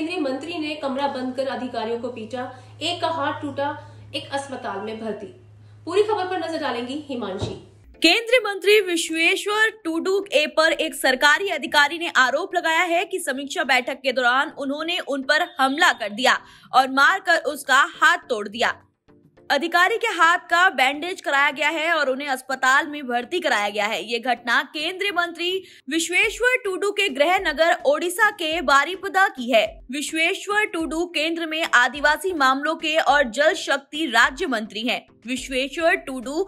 केंद्रीय मंत्री ने कमरा बंद कर अधिकारियों को पीटा एक का हाथ टूटा एक अस्पताल में भर्ती पूरी खबर पर नजर डालेंगी हिमांशी केंद्रीय मंत्री विश्वेश्वर टूडू ए पर एक सरकारी अधिकारी ने आरोप लगाया है कि समीक्षा बैठक के दौरान उन्होंने उन पर हमला कर दिया और मारकर उसका हाथ तोड़ दिया अधिकारी के हाथ का बैंडेज कराया गया है और उन्हें अस्पताल में भर्ती कराया गया है ये घटना केंद्रीय मंत्री विश्वेश्वर टूडू के गृह नगर ओडिशा के बारीपदा की है विश्वेश्वर टूडू केंद्र में आदिवासी मामलों के और जल शक्ति राज्य मंत्री है विश्वेश्वर टूडू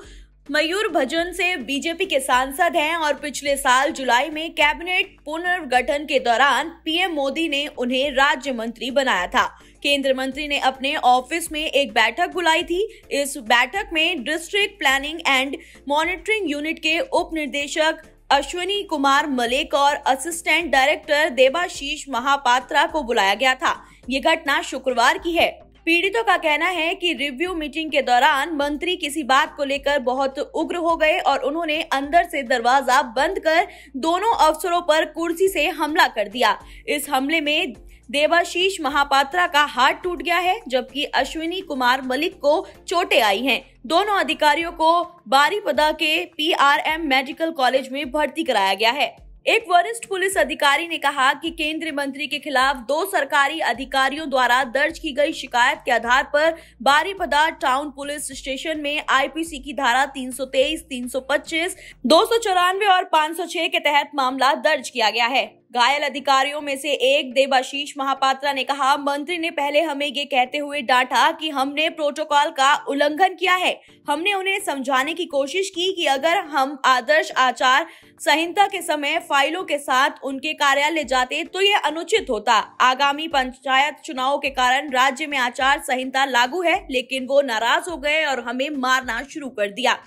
मयूर भजन से बीजेपी के सांसद हैं और पिछले साल जुलाई में कैबिनेट पुनर्गठन के दौरान पीएम मोदी ने उन्हें राज्य मंत्री बनाया था केंद्रीय मंत्री ने अपने ऑफिस में एक बैठक बुलाई थी इस बैठक में district planning and monitoring unit के उप निर्देशक अश्विनी कुमार मलिक और असिस्टेंट डायरेक्टर देवाशीष महापात्रा को बुलाया गया था ये घटना शुक्रवार की है पीड़ितों का कहना है कि रिव्यू मीटिंग के दौरान मंत्री किसी बात को लेकर बहुत उग्र हो गए और उन्होंने अंदर से दरवाजा बंद कर दोनों अफसरों पर कुर्सी से हमला कर दिया इस हमले में देवाशीष महापात्रा का हाथ टूट गया है जबकि अश्विनी कुमार मलिक को चोटें आई हैं दोनों अधिकारियों को बारीपदा के पीआरएम मेडिकल कॉलेज में भर्ती कराया गया है एक वरिष्ठ पुलिस अधिकारी ने कहा कि केंद्रीय मंत्री के खिलाफ दो सरकारी अधिकारियों द्वारा दर्ज की गई शिकायत के आधार पर बारीपदा टाउन पुलिस स्टेशन में आईपीसी की धारा 323, 325, दो और 506 के तहत मामला दर्ज किया गया है घायल अधिकारियों में से एक देवाशीष महापात्रा ने कहा मंत्री ने पहले हमें ये कहते हुए डांटा कि हमने प्रोटोकॉल का उल्लंघन किया है हमने उन्हें समझाने की कोशिश की कि अगर हम आदर्श आचार संहिता के समय फाइलों के साथ उनके कार्यालय जाते तो ये अनुचित होता आगामी पंचायत चुनाव के कारण राज्य में आचार संहिता लागू है लेकिन वो नाराज हो गए और हमें मारना शुरू कर दिया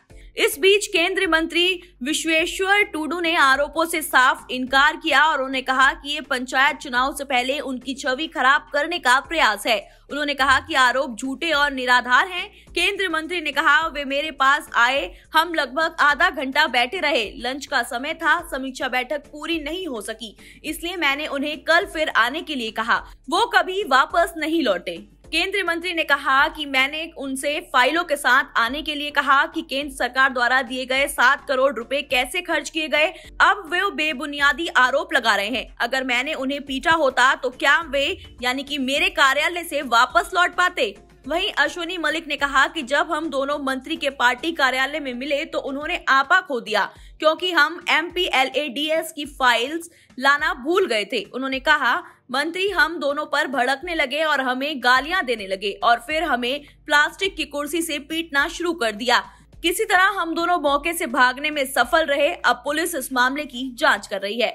इस बीच केंद्रीय मंत्री विश्वेश्वर टूडू ने आरोपों से साफ इनकार किया और उन्होंने कहा कि ये पंचायत चुनाव से पहले उनकी छवि खराब करने का प्रयास है उन्होंने कहा कि आरोप झूठे और निराधार हैं केंद्रीय मंत्री ने कहा वे मेरे पास आए हम लगभग आधा घंटा बैठे रहे लंच का समय था समीक्षा बैठक पूरी नहीं हो सकी इसलिए मैंने उन्हें कल फिर आने के लिए कहा वो कभी वापस नहीं लौटे केंद्रीय मंत्री ने कहा कि मैंने उनसे फाइलों के साथ आने के लिए कहा कि केंद्र सरकार द्वारा दिए गए सात करोड़ रुपए कैसे खर्च किए गए अब वे बेबुनियादी आरोप लगा रहे हैं अगर मैंने उन्हें पीटा होता तो क्या वे यानी कि मेरे कार्यालय से वापस लौट पाते वहीं अश्विनी मलिक ने कहा कि जब हम दोनों मंत्री के पार्टी कार्यालय में मिले तो उन्होंने आपा खो दिया क्योंकि हम M P L A D S की फाइल्स लाना भूल गए थे उन्होंने कहा मंत्री हम दोनों पर भड़कने लगे और हमें गालियां देने लगे और फिर हमें प्लास्टिक की कुर्सी से पीटना शुरू कर दिया किसी तरह हम दोनों मौके से भागने में सफल रहे अब पुलिस इस मामले की जांच कर रही है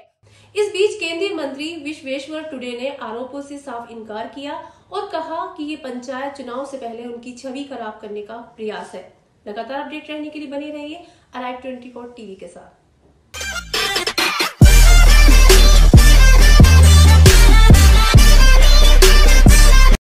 इस बीच केंद्रीय मंत्री विश्वेश्वर टुडे ने आरोपों से साफ इनकार किया और कहा कि ये पंचायत चुनाव से पहले उनकी छवि खराब करने का प्रयास है लगातार अपडेट रहने के लिए बने रहिए अराइव ट्वेंटी टीवी के साथ